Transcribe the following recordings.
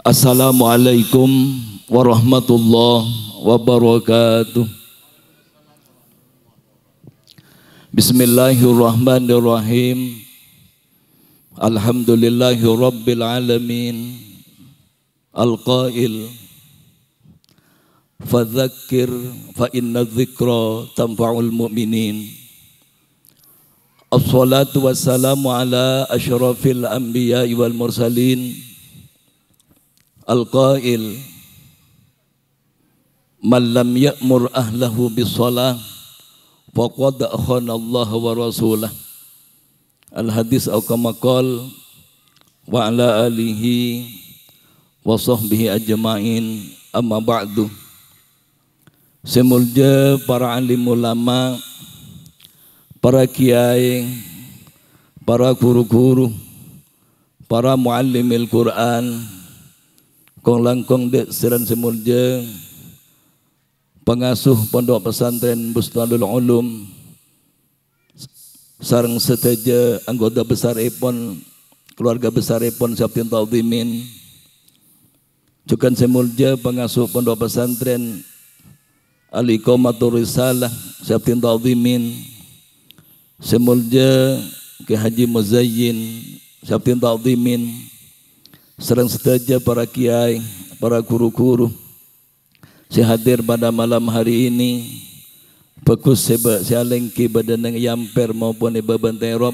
Assalamualaikum warahmatullahi wabarakatuh. Bismillahirrahmanirrahim. Alhamdulillahi rabbil alamin. Al-Qail Fadzakir fa inna dzikra tanfa'ul mu'minin. Assalatu wassalamu ala asyrafil anbiya'i wal mursalin. Al-Qail Man lam ya'mur ahlahu bisalah faqad akhana Allah wa rasulah Al-hadis al kama wa ala alihi wa sahbihi ajma'in amma ba'du Semulja para alim ulama para kiai para guru-guru para muallimil Quran Kong langkong dek siran semurjeng Pengasuh pondok pesantren Bustanul Ulum Sarang seteja anggota besar Epon Keluarga besar Epon Syaftin Taudimin Cukan semulja pengasuh pondok pesantren Ali Komatur Risalah Syaftin Taudimin semulja Ki Haji Muzayyin Syaftin Taudimin Serang sedaja para kiai, para guru-guru. Saya hadir pada malam hari ini. Pekus seba, saya lengki badan yang yamper maupun iba bantai rob.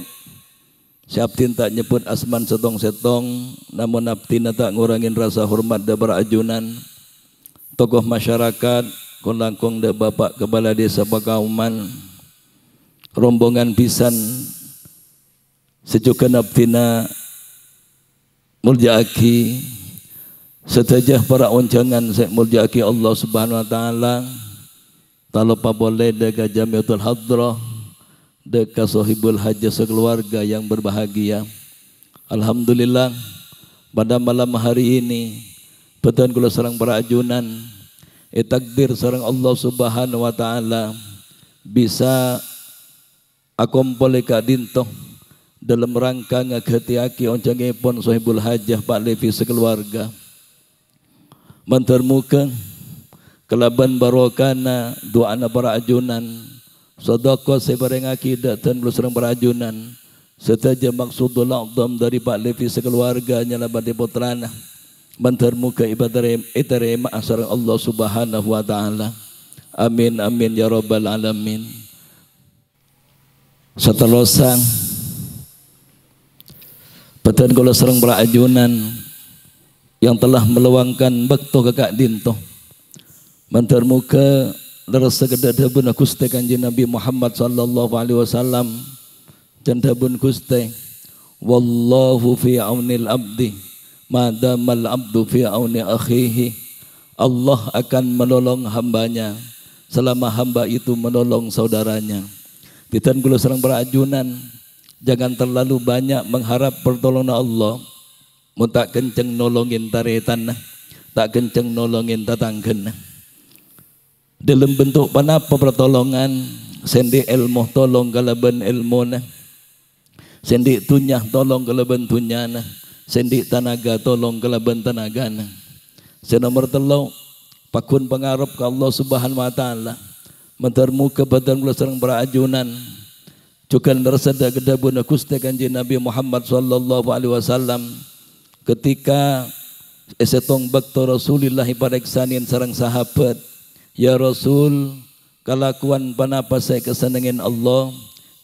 Saya abtin tak nyebut asman setong-setong. Namun abtin tak ngurangin rasa hormat dan berajunan. Tokoh masyarakat, kondangkong dan bapak kepala desa pakauman. Rombongan pisan sejukkan abtinah Muljaki setajah para oncangan Syekh Muljaki Allah Subhanahu wa taala talopa boleh dega jamiatul hadroh, deka sohibul haji sekeluarga yang berbahagia Alhamdulillah pada malam hari ini petuan kula serang para ajunan serang Allah Subhanahu wa taala bisa akompole ka dalam rangka ngagetiaki oncangipun sohibul hajah Pak Levi sekeluarga mentermuka kelaban barokana anak para ajunan sedekah sebareng akidah dan berserang para ajunan setaja maksudul azam dari Pak Levi sekeluarga nyala badi putrana mentermuka ibadah iterima asar Allah Subhanahu wa taala amin amin ya rabbal alamin setelah sang Betul kalau serang perajunan yang telah meluangkan bekto kakak dinto. Mentar muka lerasa kedada bun aku Nabi Muhammad sallallahu alaihi wasallam. Dan bun kustai. Wallahu fi aunil abdi. Madamal abdu fi auni akhihi. Allah akan menolong hambanya selama hamba itu menolong saudaranya. Titan gula serang berajunan Jangan terlalu banyak mengharap pertolongan Allah. Mun tak kenceng nolongin taretan nah. Tak kenceng nolongin tatanggen nah. Dalam bentuk panapa pertolongan sendi ilmu tolong kalaban ilmu nah. Sendi tunyah tolong Galaban tunyah nah. Sendi tanaga tolong Galaban tanaga nah. Senomor telu pakun pengarap ke Allah Subhanahu wa taala. Mentermu ke badan serang berajunan Cukan bersabda kepada Bunda Kusta kanji Nabi Muhammad sallallahu alaihi wasallam ketika esetong bakto Rasulillah pada kesanin sarang sahabat Ya Rasul kalakuan panapa saya kesenengin Allah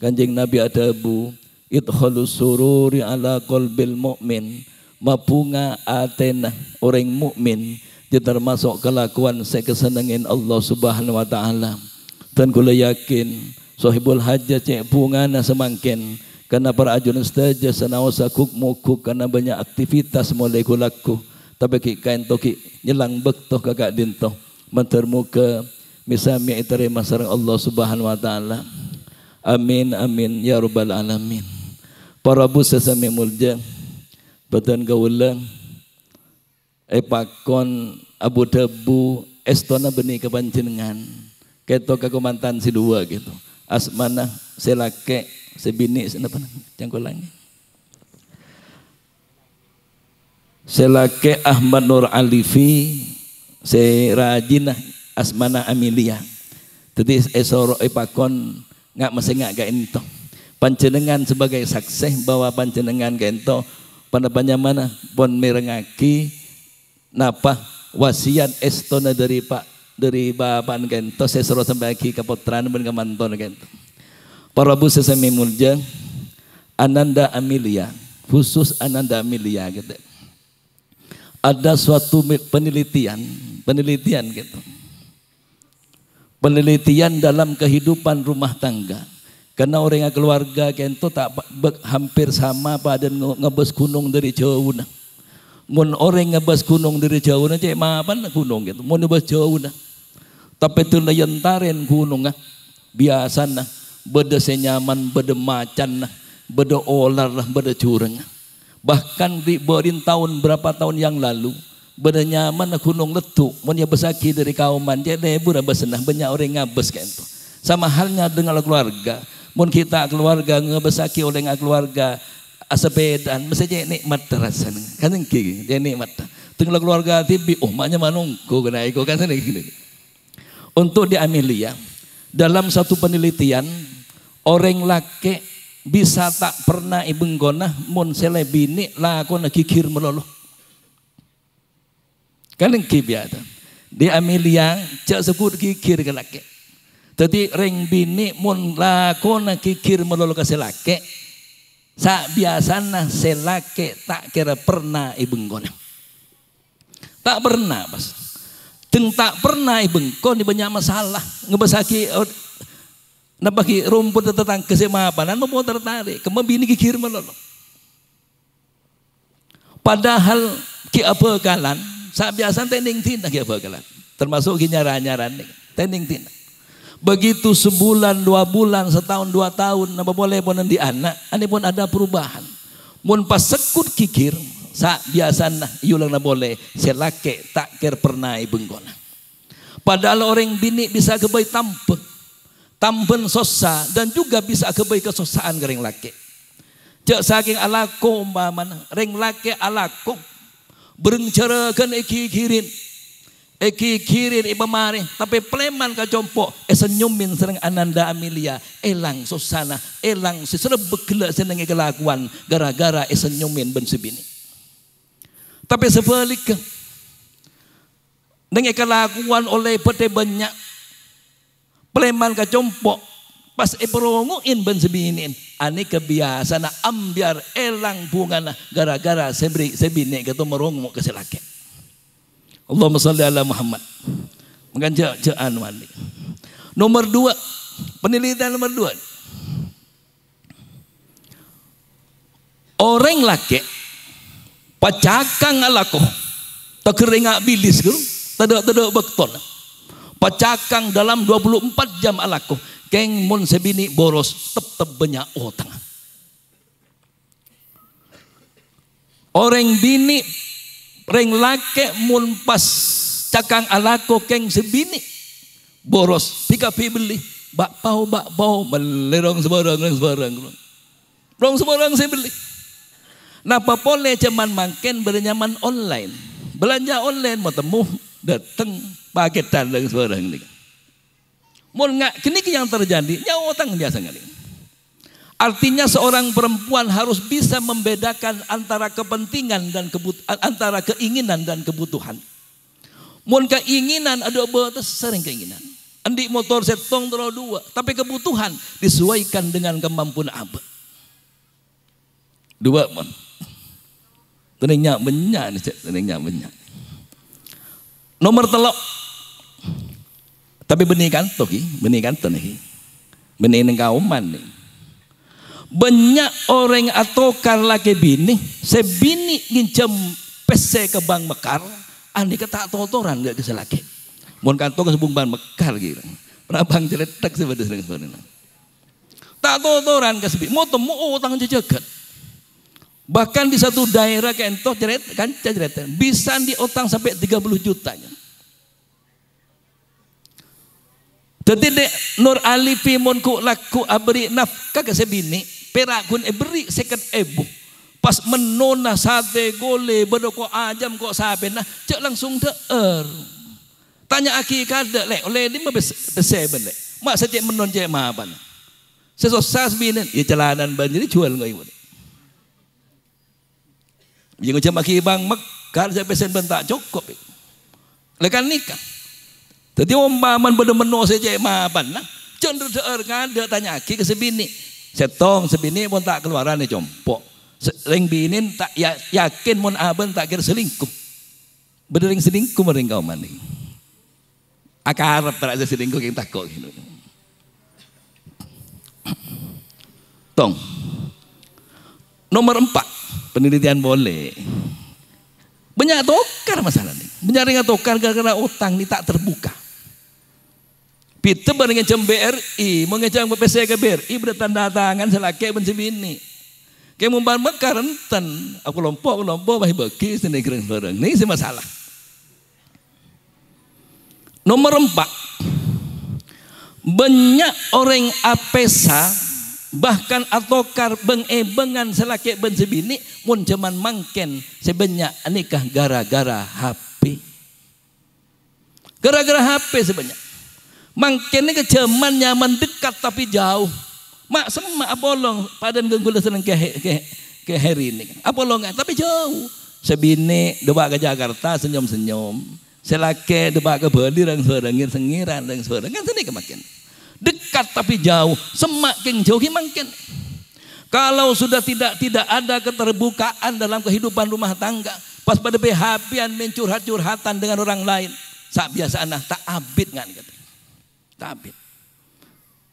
kanjeng Nabi adabu idkhalu sururi ala qalbil mu'min mapunga atena orang mukmin dia termasuk kelakuan saya kesenengin Allah subhanahu wa ta'ala dan kula yakin Sohibul hajat cek pungana semangkin. Karena para ajun saja sanawasa kuk mukuk karena banyak aktivitas mulai kulaku. Tapi kik kain toki nyelang bektoh kakak dintoh. Mentermuka misami terima sarang Allah subhanahu wa ta'ala. Amin, amin, ya rabbal alamin. Para busa sami mulja. Badan gaulang. Epakon Abu Dhabu Estona benih kepanjenengan. Ketok ke mantan si dua gitu asmana selake sebini senapa cangkulangi selake Ahmad Nur Alifi serajinah asmana Amelia jadi esoro eh, epakon eh, nggak masih nggak gak ento pancenengan sebagai saksi bahwa Pancenengan gak ento pada mana pon merengaki napa wasiat estona dari Pak dari bapan kento sesoro sembaki kapotran dan kamanton kento. Para bu sesemi mulja Ananda Amelia, khusus Ananda Amelia gitu. Ada suatu penelitian, penelitian gitu. Penelitian dalam kehidupan rumah tangga. Karena orang keluarga kento tak hampir sama pada ngebes gunung dari jauh. Nah mun orang ngebas gunung dari jauh na cek mapan gunung gitu mun ngebas jauh na tapi itu yentaren gunung nah biasa nah beda senyaman beda macan nah beda olar lah beda curang bahkan di tahun berapa tahun yang lalu beda nyaman nah gunung letu mun ya besaki dari kauman cek lebur abas nah banyak orang ngabes kayak itu sama halnya dengan keluarga mun kita keluarga ngebesaki oleh keluarga asabedan maksudnya nikmat terasan kan kiri dia nikmat tenggelam keluarga tibi oh maknya manungku kena iko kan sana gini untuk di Amelia dalam satu penelitian orang laki bisa tak pernah ibenggona mun selebini lakon kikir meloloh kan kibiata di Amelia cak sebut kikir ke laki tadi reng bini mun lakon kikir meloloh ke selake Sa biasana selake tak kira pernah ibengkon. Tak pernah pas. Teng tak pernah ibengkon di banyak masalah. Ngebesaki oh, nabaki rumput tentang kesemapanan mau tertarik. kembali bini kikir melolong. Padahal ki apa kalan, sa biasa tending tina ki apa kalan. Termasuk ki nyaran-nyaran tending tina. Begitu sebulan, dua bulan, setahun, dua tahun, apa boleh ponen di anak, ini pun ada perubahan. Mun pas sekut kikir, sa biasa yulang nah, na boleh, selake tak ker pernah benggona. Padahal orang bini bisa kebaik tampen, tampen sosa dan juga bisa kebaik kesosaan kering laki. Cek saking alako umpaman, ring laki alako, berengcerakan ikikirin, Eki Kirin e Mari, tapi pleman ka jompo e senyumin seneng Ananda Amelia elang eh, susana elang eh, si serebekela seneng kelakuan gara-gara e senyumin ben sebini tapi sebalik neng e kelakuan oleh pete banyak pleman ka jompo pas e peronguin ben sebini, ane kebiasana ambiar elang bungana gara-gara sebri sebini ketu merongu ke Allahumma salli ala Muhammad. Mungkin jaan wali. Nomor dua, penelitian nomor dua. Orang laki pacakang alako tekeringak bilis ku tedok-tedok bekton pacakang dalam 24 jam alaku, keng mun sebini boros tep tep banyak otang orang bini Reng lake mun pas cakang alako keng sebini. Boros pikapi beli. Bak pau bak pau melerong sebarang rong sebarang. Rong sebarang saya beli. Napa boleh cuman makin bernyaman online. Belanja online mau temu datang paketan dan sebarang ni. Mun ngak kini yang terjadi nyawa tang biasa ngali. Artinya seorang perempuan harus bisa membedakan antara kepentingan dan kebut antara keinginan dan kebutuhan. Mun keinginan ada batas sering keinginan. Andi motor setong terlalu dua, tapi kebutuhan disesuaikan dengan kemampuan apa? Dua mon. Teningnya menya nih cek, teningnya Nomor telok. Tapi benih kantor benih kantor nih. Benih nengkau nih banyak orang atokar lagi bini sebini ngincem PC ke bank mekar andi kata totoran gak kesel lagi mohon kantong sebung bang mekar gitu pernah bang ceretak sebenarnya sering sebenarnya tak totoran ke sebi mau temu oh tangan bahkan di satu daerah kentok ceret kan ceret bisa diotang sampai sampai 30 jutanya jadi Nur Ali pimun ku laku abri nafkah ke sebini Perakun eberi eh, seket ebu. Pas menona sate gole bedoko ajam kok saben nah cek langsung deer. Tanya aki kade lek oleh di mabes seben lek. Mak setiap menon cek mapan. Sesosas binen ya celanan banjir jual nggak ibu. Jangan macam aki bang mak kada pesen bentak cukup. Eh. Lekan nikah. Jadi umpaman paman meno saya cek mapan nah. Cek er, kan, dia tanya aki ke sebini. Setong sebini pun tak keluaran nih jompo Ring binin tak ya, yakin mun aben tak kira selingkuh. Berdering selingkuh mending kau mandi. Akar harap tak ada selingkuh yang takut gitu. Tong. Nomor empat, penelitian boleh. Banyak tokar masalah ini. Banyak yang tokar gara-gara utang ini tak terbuka. Pita ba jam BRI, mengecam PPC ke BRI, bertanda tangan selaki benci bini. Kayak mumpan mekar enten, aku lompok, aku lompok, bahi bagi, sini kering bareng. Ini sih masalah. Nomor empat, banyak orang apesa bahkan atokar beng-ebengan selaki benci bini mun zaman mangken sebanyak nikah gara-gara HP. Gara-gara HP sebanyak. Mangkene kejaman nyaman dekat tapi jauh. Mak semua apolong padan genggul seneng ke ke ke hari ini. Apolongan tapi jauh. Sebini debak ke Jakarta senyum-senyum. Selake debak ke Bali rang sorengin sengiran rang soreng ini kan sini kemakin. Dekat tapi jauh, semakin jauh makin. Kalau sudah tidak tidak ada keterbukaan dalam kehidupan rumah tangga, pas pada PHP-an mencurhat-curhatan dengan orang lain, Saat biasa anak tak abid ngan kata. Tabib.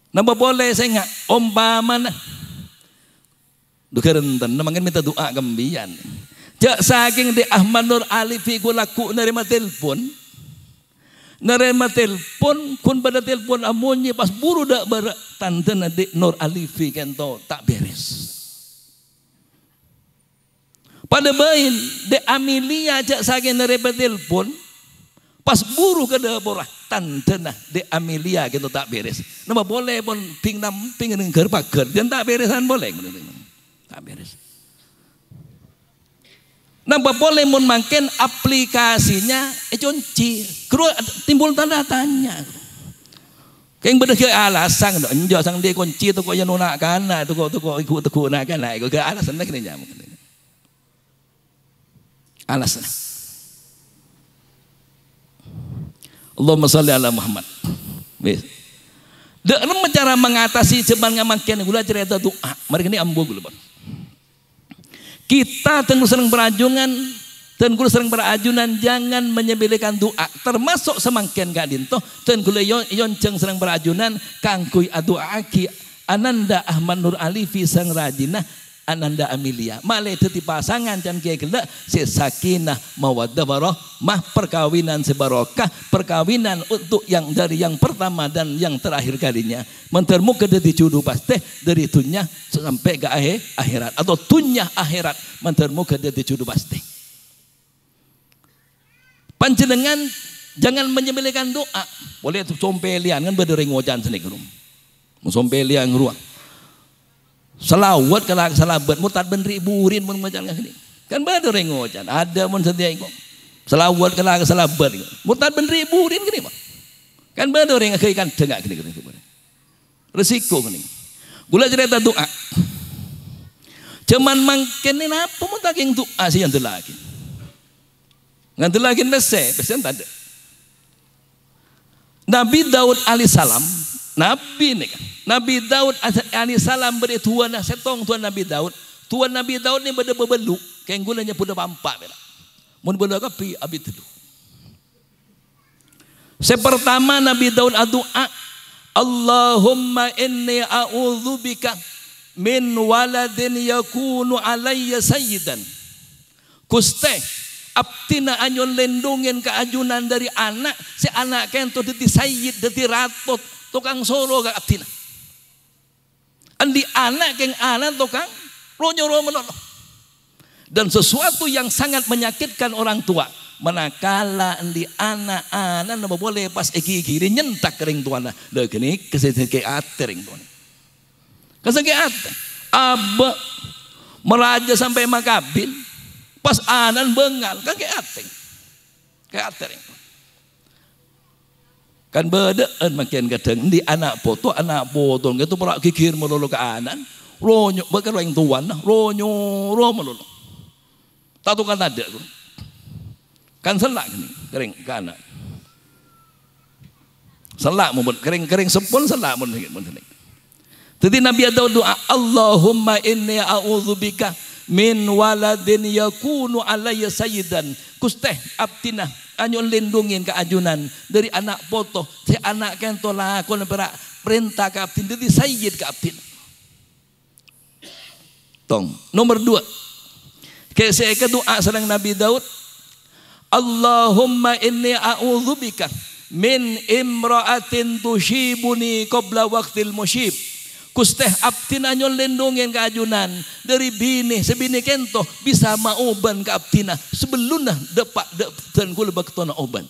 Nama boleh saya nggak? Umpama Dukerenten, namangin kan minta doa gembian. Jak saking di Ahmad Nur Ali fi kulaku nerima telepon. Nerima telepon, kun pada telepon amunnya pas buru dak berak tante nadi Nur Ali fi kento tak beres. Pada bain de Amelia jak saking nerima telepon, pas buru ke dak borah tandana ah, de Amelia gitu tak beres. Nama boleh pun ping nam ping nengker ker, dan tak beresan boleh. Tak beres. Nama boleh pun makin aplikasinya eh kunci. timbul tanda tanya. Keng beda ke alasan dok enjo sang dia kunci tu kok yang nak kena, tu kok tu kok ikut tu nak kana nah, ke alasan nak kena nyamuk. Alasan. Allahumma salli ala Muhammad. Wis. Dalam cara mengatasi ceban ngamakian gula cerita ah, doa. Mari ini ambo gula Kita tengku sering berajungan, tengku sering berajunan jangan menyepelekan doa. Termasuk semangkian gadin toh tengku yon yonceng sering berajunan kangkui aduaki ananda Ahmad Nur Ali fi sang rajinah Ananda Amelia. Male itu pasangan jam kiai gelak si sakinah mawaddah mah perkawinan sebarokah perkawinan untuk yang dari yang pertama dan yang terakhir kalinya. Mentermu ke dari judu pasti dari tunyah sampai ke akhir akhirat atau tunyah akhirat mentermu ke dari judu pasti. Panjenengan jangan menyembelihkan doa. Boleh itu sompelian kan berdering wajan sini Sompelian ruang Selawat kalau salabat murtad ben riburin mun macan ngahini. Kan badu rengo can. Ada mun setia iko. Selawat kelak salabat iko. Murtad ben riburin gini Pak. Kan badu rengo kai kan dengak gini gini. Resiko gini. Gula cerita doa. Cuman mangkene napa mun tak ing doa sih yang lagi. Ngantul lagi nese, pesen tadi. Nabi Daud alaihissalam, Nabi ini kan. Nabi Daud salam beri tuan setong tuan Nabi Daud. Tuan Nabi Daud ni benda berbelu. Kenggulanya pun pampak. Mun belu apa abi telu. Sepertama Nabi Daud adua. Allahumma inni a'udzubika min waladin yakunu alayya sayyidan. Kuste abtina anyun lindungin keajunan dari anak si anak kento deti sayyid deti ratot tukang solo ke abtina Endi anak keng anak to Kang? Ronyo menolong. Dan sesuatu yang sangat menyakitkan orang tua. Manakala endi anak-anak nama boleh pas eki kiri nyentak kering tuana. Dah kini kesini ke atering tuan. Kesini ke ater. Aba meraja sampai makabin. Pas anan bengal kan ke Ke Kan bedaan makin gedeng di anak botol, anak botol, gitu pula kikir melulu ke anan. Ronyo bakal yang tuan ronyo nah. ro melulu. Tatu kan ada Kan selak ini kering ke anak. Selak mun kering kering sepun selak mun mun. Jadi Nabi ada doa Allahumma inni a'udzubika min waladin yakunu alayya sayyidan kusteh abtina anyon lindungin ke ajunan dari anak potoh te anak kento lakon berak perintah ke abtin dari sayyid ke abtin tong nomor dua saya ke doa sedang Nabi Daud Allahumma inni a'udzubika min imra'atin tushibuni qabla waqtil musyib Kusteh abtina nyon lindungin keajunan. Dari bini, sebini kento bisa mauban ke abtina. Sebelumnya depak dan kul baktona oban.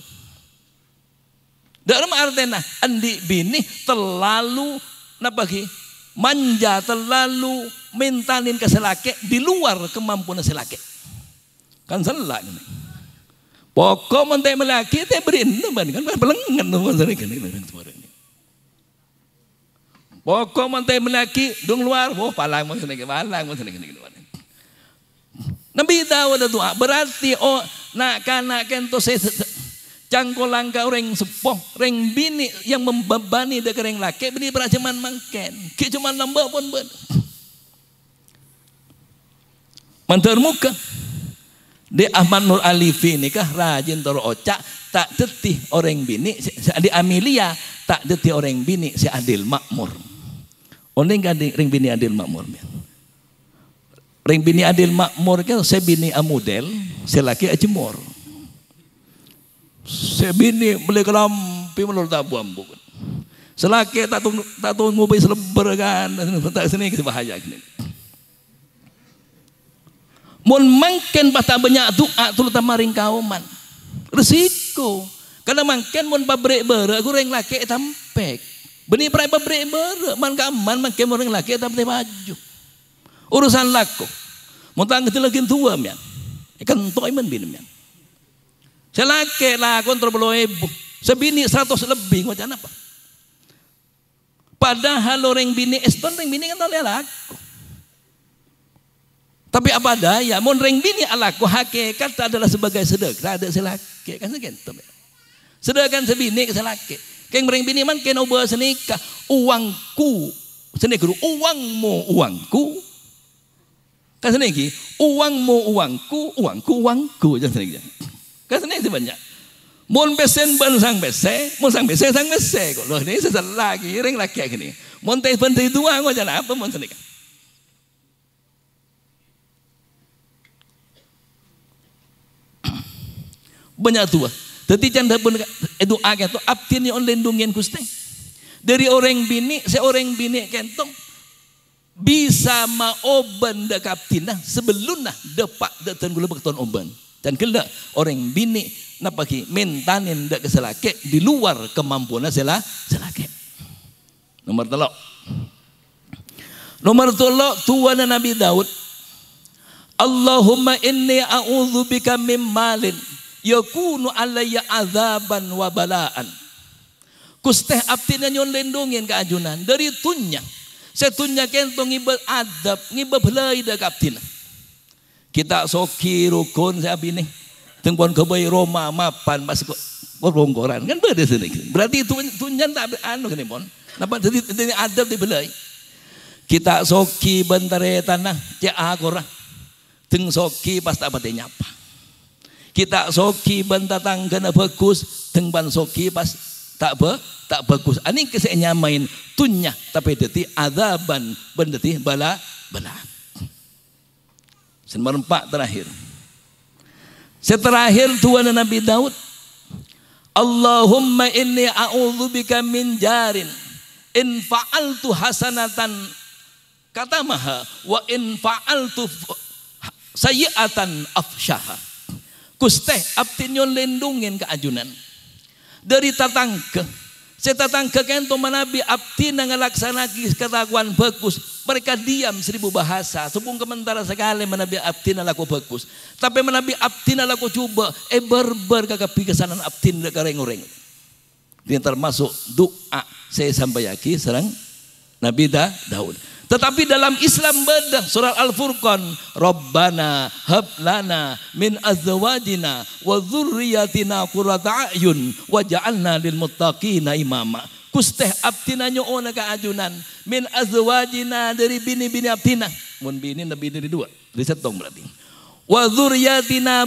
Dalam artinya, andi bini terlalu napagi manja terlalu mintanin ke selake di luar kemampuan selake. Kan salah ini. Pokok mentai melaki, teh berin kan, kan belengan tuh kan, kan, kan, kan, kan, Boko mantai menaki dong luar, oh palang mau seneng palang mau seneng seneng luar. Nabi tahu ada tua berarti oh nak kanak kento saya cangkul langka orang sepoh, reng bini yang membebani dek reng laki bini peracaman mangken, ke cuman nambah pun ber. Mantar muka. Di Ahmad Nur Alifi ini kah rajin toro ocak tak detih orang bini si, si, di Amelia tak detih orang bini si Adil Makmur. Oning gading ring bini adil makmur. Ring bini adil makmur kan saya bini amudel, saya laki ajemur. Saya bini beli kelam pimelur tak buambuk. Selaki tak tung tak tung ngopi seleber kan, tak sini kita bahaya ini. Mun mangken bata banyak doa terutama ring kauman. Resiko. Karena mangken mun pabrik bere aku laki tampek. Beni perai pabrik ber, man kaman, man orang laki, tapi teh maju. Urusan laku. Muntang kita lagi tua mian. Ikan eh, tua iman bini mian. Selake lah kontrol ibu. Sebini seratus lebih, macam apa? Padahal orang bini eston, orang bini kan oleh laku. Tapi apa daya, mau orang bini alaku hakikat adalah sebagai sedekah, ada selake. Kan segitu. Sedekah sebini ke selake. Keng mering bini man keno bawa senika. Uangku. Seneguru uangmu uangku. Kan seniki uangmu uangku, uangku uangku. Jangan seniki. Kan seniki sebanyak. mon besen ban sang bese, mun sang bese sang bese. Kok loh ini sesalah lagi, ring lagi gini. Mun teh bentai dua, kok apa mon seniki. Banyak tua. Tetapi canda pun doa tuh abtin ni ya online dungyan Dari orang bini, seorang bini kentong bisa maoban da kaptin nah sebelum nah depak datan gula beton oban. Dan kena orang bini napaki mentanin da keselake di luar kemampuannya sela selake. Nomor telok. Nomor telok tuan Nabi Daud. Allahumma inni a'udzu bika malin yakunu alayya azaban wa balaan. Kusteh abdi nyon lindungin ka dari tunya. Setunya kento ngibel adab, ngibel belai da kaptina. Kita soki rukun saya bini. Tengkon kebai Roma mapan pas ronggoran kan beda sini. Berarti itu tunjan tak anu kene pon. Napa jadi jadi adab dibelai. Kita soki bentare tanah, cek agora. Teng soki pas tak nyapa kita soki datang kena bagus tengban soki pas tak be tak bagus ani ah, kese nyamain tunya tapi deti azaban bendeti bala bala sen merempak terakhir seterakhir tuan Nabi Daud Allahumma inni a'udzubika min jarin in fa'altu hasanatan katamaha wa in fa'altu sayyi'atan afsyaha Guste abtinyo lindungin keajunan. Dari tatangke. Saya tatangke kento manabi abdi ngalaksanaki ketakuan bagus. Mereka diam seribu bahasa. Sepung kementara sekali manabi abdi laku bagus. Tapi manabi abdi laku coba. Eh berber kakak pikasanan abtin kareng-reng. Ini termasuk doa saya sampai yaki serang Nabi Daud. Tetapi dalam Islam beda surah Al-Furqan, Rabbana Hablana min azwajina wa dzurriyyatina qurrata a'yun waj'alna lil muttaqina imama. Kusteh abtina nyoona ka ajunan min azwajina dari bini-bini abtina. Mun bini lebih dari dua, dari setong berarti. Wa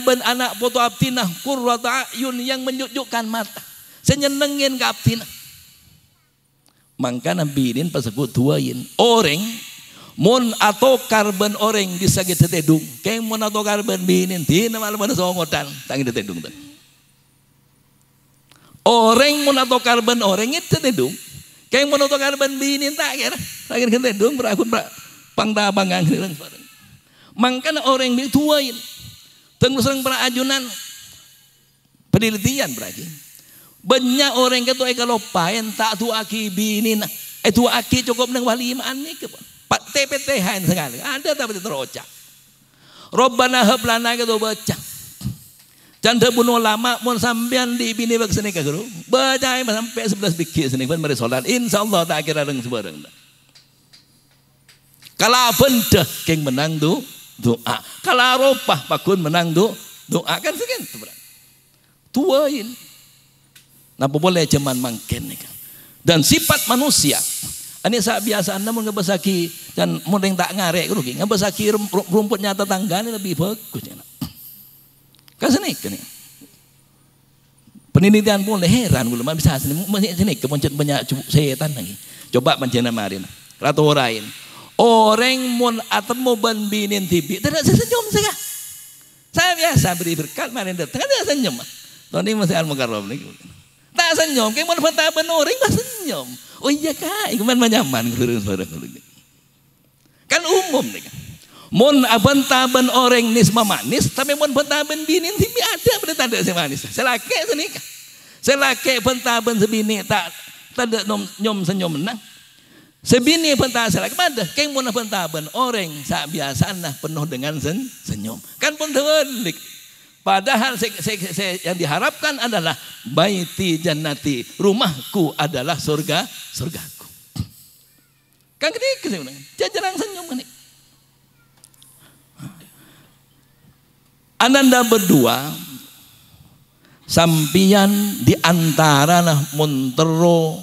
ben anak foto abtina Kurata a'yun yang menyejukkan mata. Senyenengin ke abtina mangkana binin aku tuain orang mon atau karbon orang bisa kita tedung keng mon atau karbon binin tina malam ada songotan tangi tedung tan orang mon atau karbon orang itu tedung keng mon atau karbon binin tak kira tangi tedung berakun berak pangda bangang hilang mangkana orang dituain tenggelam berajunan penelitian berajunan banyak orang ketua eka eh, lopain tak tu aki binin. Eh tu aki cukup nang walimaan nih ke. Pak TPTH sekali. Ada tapi terocak. Robbana hab ketua baca. Canda bunuh lama mun sambian di bini bak sini ke guru. Bacai sampai sebelas bikir sini pun mari salat. Insyaallah tak kira yang sebarang Kalau benda keng menang tu doa. Kalau ropah pakun menang tu doa kan segitu tu Tuain. Nah boleh cuman mangken. Kan? Dan sifat manusia. Ini saya biasa anda mengebesaki dan mending tak ngarek rugi. Ngebesaki rumputnya tetangga ini lebih bagus. Ya Kasih kan, kan Penelitian boleh heran belum bisa sini banyak sini kepencet banyak setan lagi. Coba penjana marina. Ratu orain. Orang mun atemu ban binin tibi. Tidak senyum saya. Saya biasa beri berkat marin datang. Tidak senyum. Tuhan ini masih al-mukarram. Tak senyum, kayak mau bentaben orang mah senyum. Oh iya kak, iku mana nyaman saudara Kan umum nih kan. Mun abentaben orang nisma manis, tapi mun bentaban bini ini ada pada tanda si manis. Selake senika. Selake bentaban sebini tak tanda nom nyom senyum nang. Sebini bentaban. selake pada kayak mun bentaben orang sak biasa nah penuh dengan sen, senyum. Kan pun terelik. Padahal saya, saya, saya, yang diharapkan adalah baiti jannati, rumahku adalah surga, surgaku. Kan ketika gitu, gitu, saya gitu. jajaran jajarang senyum ini. Ananda berdua sampian di antara nah montero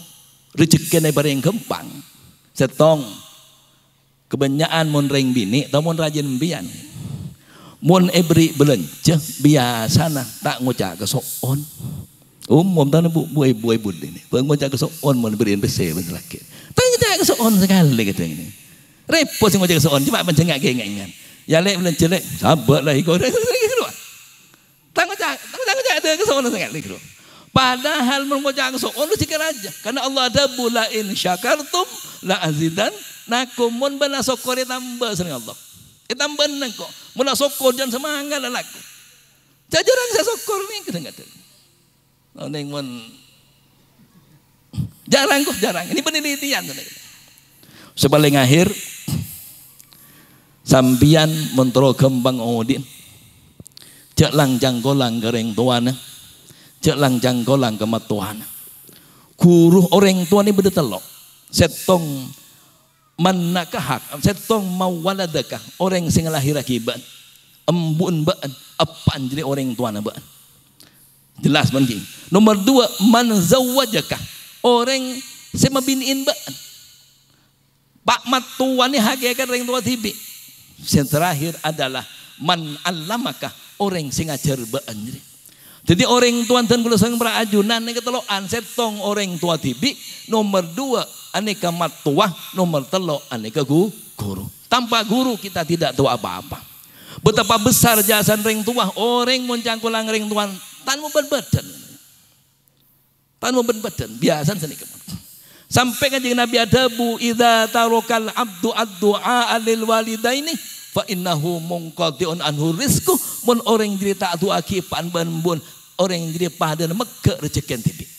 rezeki nebar yang gempang setong kebanyakan monreng bini atau mun rajin bian Mun ebri belenceh biasa nah tak ngocak ke soon. Umum tanah bu buai buai bud ini. Buai ngocak ke soon mun beriin bese bener laki. Tak ngocak ke soon sekali gitu ini. Repot sih ngocak ke soon. Cuma mencengak gengengan. Ya lek belenceh lek sabar lah ikut. Tak ngocak tak ngocak ada ke soon sekali kata. Padahal mun ngocak ke soon lu cikir aja. Karena Allah ada bula bulain syakartum la azidan nakumun bala sokori tambah sering Allah. Kita benang kok. Mula sokor jangan semangat laku. Jajaran saya sokor nih kita Oh, neng mon. Jarang kok jarang. Ini penelitian. Sebaling akhir, sambian mentero kembang odin. Cek langjang golang gereng tuana. Cek langjang golang tuana. Kuruh orang tua ini betul telok. Setong manakahak setong mawaladakah orang sing lahir akibat embun baan apa jadi orang tuana baan jelas penting nomor dua man zawajakah orang sema biniin baan pak matuan ini hakikat orang tua tibi yang terakhir adalah man alamakah orang sing ajar baan jadi jadi orang tuan dan kula sang prajunan yang keteloan setong orang tua tibi nomor dua aneka matuah nomor telo aneka gu, guru. Tanpa guru kita tidak tahu apa-apa. Betapa besar jasa ring tuah orang mencangkulang ring tuan tanpa mau berbadan. Tan berbadan biasa seni Sampai kan Nabi adabu idza tarokal abdu Adua alil Walida ini fa innahu munqati'un anhu rizqu mun orang cerita doa ki pan ban bun orang cerita padan megek rezekian titik.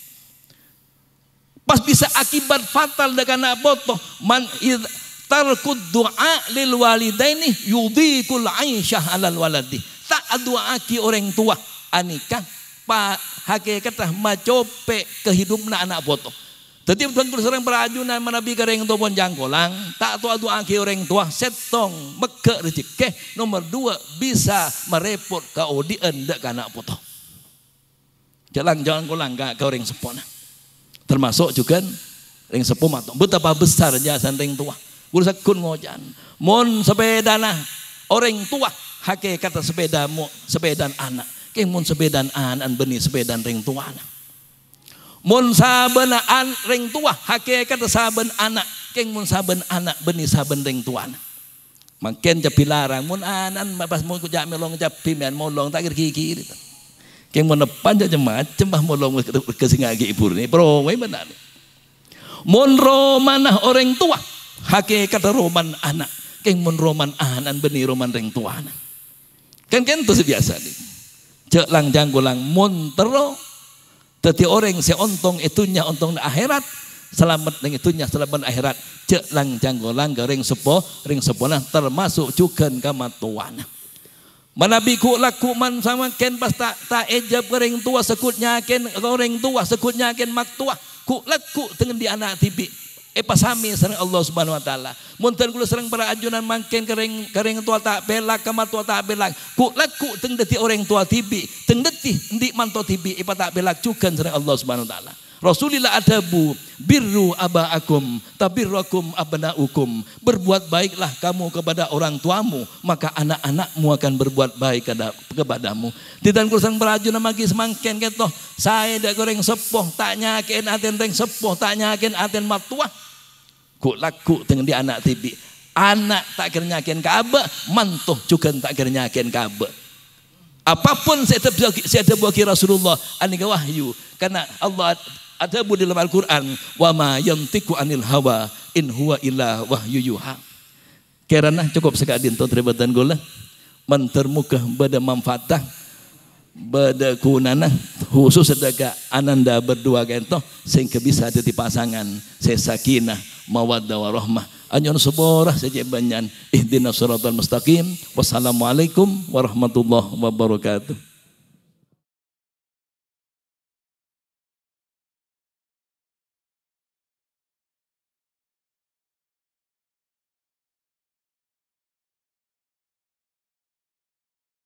Pas bisa akibat fatal dengan abotoh. Man tarkud doa lil walidaini yudhikul aisyah alal waladi. Tak doa aki orang tua. Anikah pak hakikatah macope kehidupan anak botoh. Jadi tuan kurang perajunan manabi kereng tu pun jangkolang. Tak tua tua aki orang tua setong meke rezeki. Nomor dua bisa merepot ke odi endek anak potong. Jalan jalan kolang ke orang sepona. Termasuk juga ring sepuh matuk. Betapa besar jasa ring tua. Guru sekun ngojan. mon sepeda nah. Orang tua hake kata sepedamu sepedan anak. Keng mon sepedan anak beni sepedan ring tua anak. mon saben an ring tua hake kata saben anak. Keng mon saben anak beni saben ring tua anak. Makin larang mon anan bapas mau kujak melong jepimen molong takir kiki kiri. Keng menepan cemah, macam bah molong kesingagi ipurni. Bro, wae benar. Mon romanah orang tua. Hakikat roman anak. Keng mon roman anan beni roman orang tua anak. Kan kan itu biasa nih. Cek lang janggulang montero. Teti orang seontong itunya ontong akhirat. Selamat dengan itunya selamat akhirat. Cek lang janggolang goreng sepo. Ring sepo termasuk juga kama tuanah Manabi ku laku man sama ken basta ta ejab kering tua sekutnya ken kering tua sekutnya ken mak tua ku laku dengan di anak tibi e eh, pasami serang Allah Subhanahu wa taala munten kula sareng para ajunan mangken kering kering tua tak belak ka tua tak belak ku laku teng deti orang tua tibi teng deti endi man tua tibi e tak belak cukan serang Allah Subhanahu wa taala Rasulillah adabu birru abaakum tabirrakum abnaukum. Berbuat baiklah kamu kepada orang tuamu, maka anak-anakmu akan berbuat baik kepadamu. Titan kursan beraju nama ki semangken gitu. Kan saya dah goreng sepoh tak nyaken aten teng sepoh tak nyaken aten matuah. Ku laku dengan di anak tibi. Anak tak kernyaken kabe mantuh juga tak kernyaken kabe. apapun saya terbuat saya terbuat Rasulullah anika wahyu karena Allah ada bu dalam Al-Quran, wa ma yantiku anil hawa in huwa illa wahyu yuha. Kerana cukup sekadin tuan teribatan gula. Mentermukah pada manfaatah pada kunana khusus sedaka ananda berdua gento sehingga bisa jadi pasangan sesakinah mawaddah warahmah anyon seborah saja banyan ihdinas siratal mustaqim wassalamualaikum warahmatullahi wabarakatuh